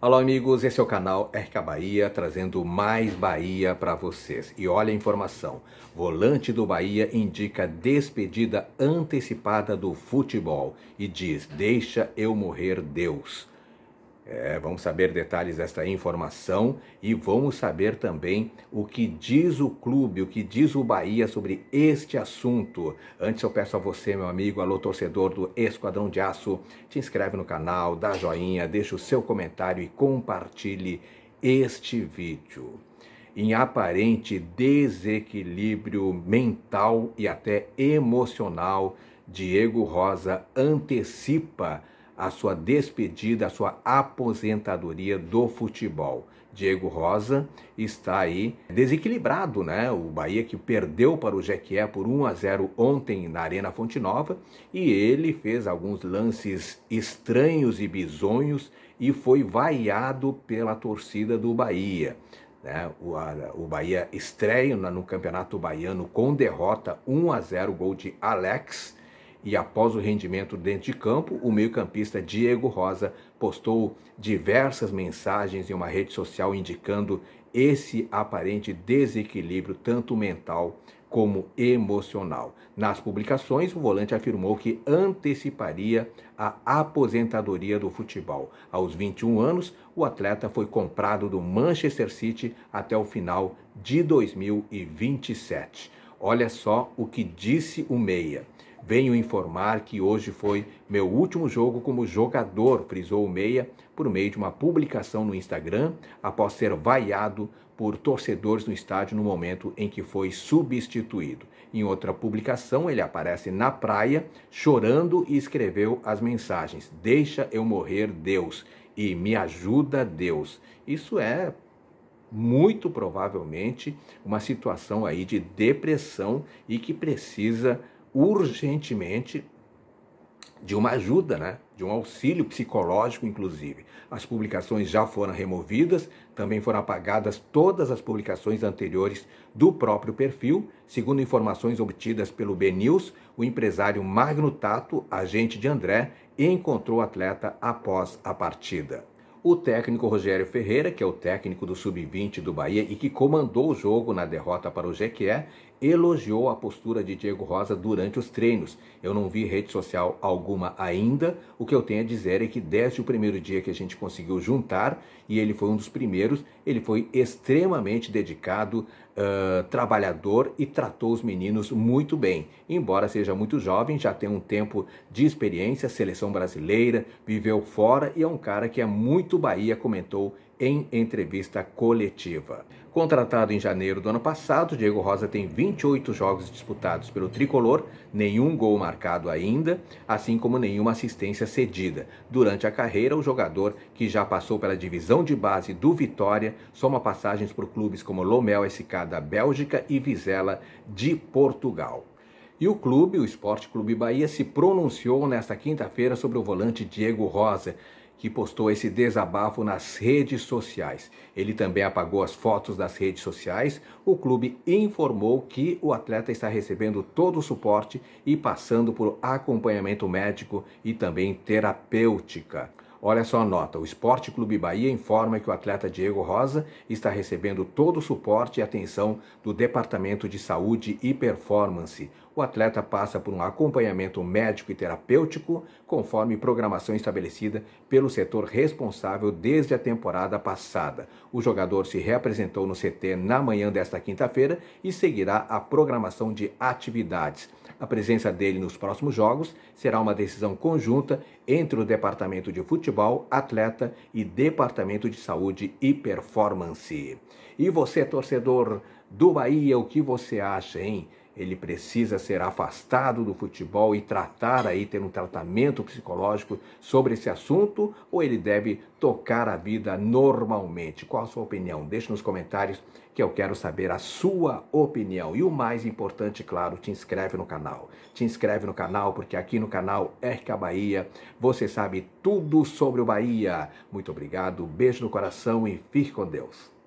Alô amigos, esse é o canal Erca Bahia, trazendo mais Bahia para vocês. E olha a informação, volante do Bahia indica despedida antecipada do futebol e diz, deixa eu morrer Deus. É, vamos saber detalhes desta informação e vamos saber também o que diz o clube, o que diz o Bahia sobre este assunto. Antes eu peço a você, meu amigo, alô torcedor do Esquadrão de Aço, te inscreve no canal, dá joinha, deixa o seu comentário e compartilhe este vídeo. Em aparente desequilíbrio mental e até emocional, Diego Rosa antecipa a sua despedida, a sua aposentadoria do futebol. Diego Rosa está aí desequilibrado, né? O Bahia que perdeu para o Jequié por 1 a 0 ontem na Arena Fonte Nova e ele fez alguns lances estranhos e bizonhos e foi vaiado pela torcida do Bahia. Né? O, a, o Bahia estreia no Campeonato Baiano com derrota 1 a 0 gol de Alex e após o rendimento dentro de campo, o meio-campista Diego Rosa postou diversas mensagens em uma rede social indicando esse aparente desequilíbrio, tanto mental como emocional. Nas publicações, o volante afirmou que anteciparia a aposentadoria do futebol. Aos 21 anos, o atleta foi comprado do Manchester City até o final de 2027. Olha só o que disse o Meia. Venho informar que hoje foi meu último jogo como jogador, frisou o Meia por meio de uma publicação no Instagram, após ser vaiado por torcedores no estádio no momento em que foi substituído. Em outra publicação, ele aparece na praia chorando e escreveu as mensagens: Deixa eu morrer, Deus, e me ajuda, Deus. Isso é muito provavelmente uma situação aí de depressão e que precisa urgentemente de uma ajuda, né? de um auxílio psicológico, inclusive. As publicações já foram removidas, também foram apagadas todas as publicações anteriores do próprio perfil. Segundo informações obtidas pelo BNews, o empresário Magno Tato, agente de André, encontrou o atleta após a partida o técnico Rogério Ferreira, que é o técnico do Sub-20 do Bahia e que comandou o jogo na derrota para o Jequié, elogiou a postura de Diego Rosa durante os treinos. Eu não vi rede social alguma ainda. O que eu tenho a dizer é que desde o primeiro dia que a gente conseguiu juntar, e ele foi um dos primeiros, ele foi extremamente dedicado, uh, trabalhador e tratou os meninos muito bem. Embora seja muito jovem, já tem um tempo de experiência, seleção brasileira, viveu fora e é um cara que é muito Bahia, comentou em entrevista coletiva. Contratado em janeiro do ano passado, Diego Rosa tem 28 jogos disputados pelo tricolor, nenhum gol marcado ainda, assim como nenhuma assistência cedida. Durante a carreira, o jogador, que já passou pela divisão de base do Vitória, soma passagens por clubes como Lomel SK da Bélgica e Vizela de Portugal. E o clube, o Esporte Clube Bahia, se pronunciou nesta quinta-feira sobre o volante Diego Rosa que postou esse desabafo nas redes sociais. Ele também apagou as fotos das redes sociais. O clube informou que o atleta está recebendo todo o suporte e passando por acompanhamento médico e também terapêutica. Olha só a nota: o Esporte Clube Bahia informa que o atleta Diego Rosa está recebendo todo o suporte e atenção do Departamento de Saúde e Performance o atleta passa por um acompanhamento médico e terapêutico, conforme programação estabelecida pelo setor responsável desde a temporada passada. O jogador se reapresentou no CT na manhã desta quinta-feira e seguirá a programação de atividades. A presença dele nos próximos jogos será uma decisão conjunta entre o Departamento de Futebol, Atleta e Departamento de Saúde e Performance. E você, torcedor do Bahia, o que você acha, hein? ele precisa ser afastado do futebol e tratar aí, ter um tratamento psicológico sobre esse assunto, ou ele deve tocar a vida normalmente? Qual a sua opinião? Deixe nos comentários que eu quero saber a sua opinião. E o mais importante, claro, te inscreve no canal. Te inscreve no canal, porque aqui no canal Erca Bahia você sabe tudo sobre o Bahia. Muito obrigado, beijo no coração e fique com Deus.